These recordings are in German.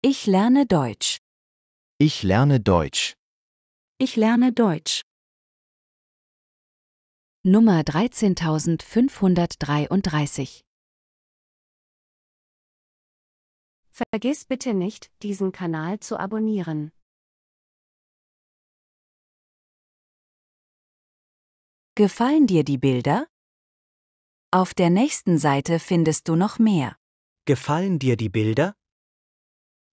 Ich lerne Deutsch. Ich lerne Deutsch. Ich lerne Deutsch. Nummer 13533 Vergiss bitte nicht, diesen Kanal zu abonnieren. Gefallen dir die Bilder? Auf der nächsten Seite findest du noch mehr. Gefallen dir die Bilder?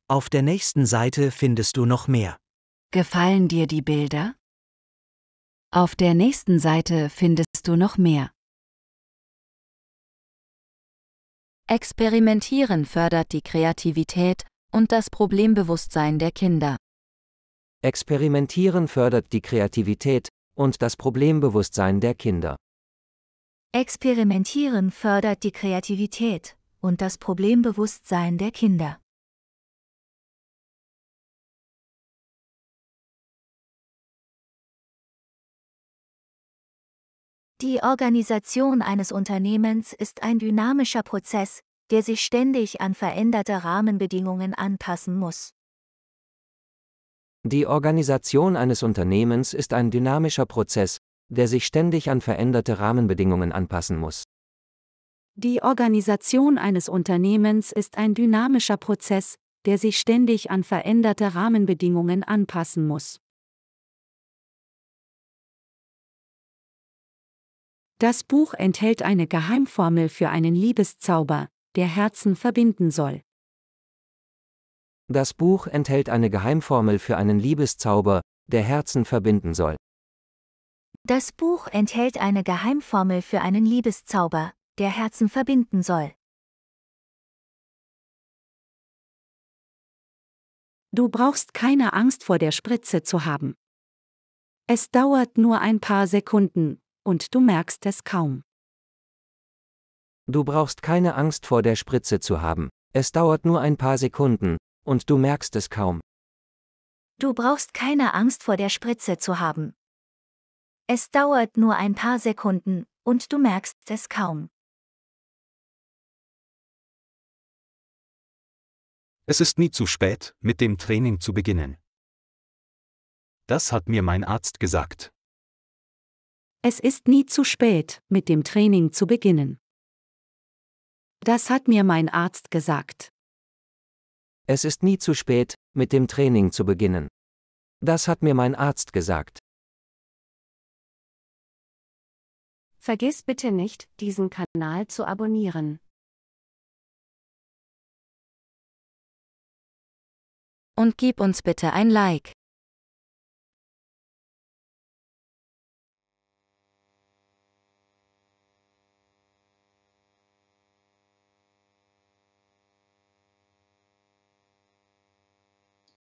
Auf der nächsten Seite findest du noch mehr. Gefallen dir die Bilder? Auf der nächsten Seite findest du noch mehr. Experimentieren fördert die Kreativität und das Problembewusstsein der Kinder. Experimentieren fördert die Kreativität und das Problembewusstsein der Kinder. Experimentieren fördert die Kreativität und das Problembewusstsein der Kinder. Die Organisation eines Unternehmens ist ein dynamischer Prozess, der sich ständig an veränderte Rahmenbedingungen anpassen muss. Die Organisation eines Unternehmens ist ein dynamischer Prozess, der sich ständig an veränderte Rahmenbedingungen anpassen muss. Die Organisation eines Unternehmens ist ein dynamischer Prozess, der sich ständig an veränderte Rahmenbedingungen anpassen muss. Das Buch enthält eine Geheimformel für einen Liebeszauber, der Herzen verbinden soll. Das Buch enthält eine Geheimformel für einen Liebeszauber, der Herzen verbinden soll. Das Buch enthält eine Geheimformel für einen Liebeszauber, der Herzen verbinden soll. Du brauchst keine Angst vor der Spritze zu haben. Es dauert nur ein paar Sekunden, und du merkst es kaum. Du brauchst keine Angst vor der Spritze zu haben, es dauert nur ein paar Sekunden, und du merkst es kaum. Du brauchst keine Angst vor der Spritze zu haben. Es dauert nur ein paar Sekunden, und du merkst es kaum. Es ist nie zu spät, mit dem Training zu beginnen. Das hat mir mein Arzt gesagt. Es ist nie zu spät, mit dem Training zu beginnen. Das hat mir mein Arzt gesagt. Es ist nie zu spät, mit dem Training zu beginnen. Das hat mir mein Arzt gesagt. Vergiss bitte nicht, diesen Kanal zu abonnieren. Und gib uns bitte ein Like.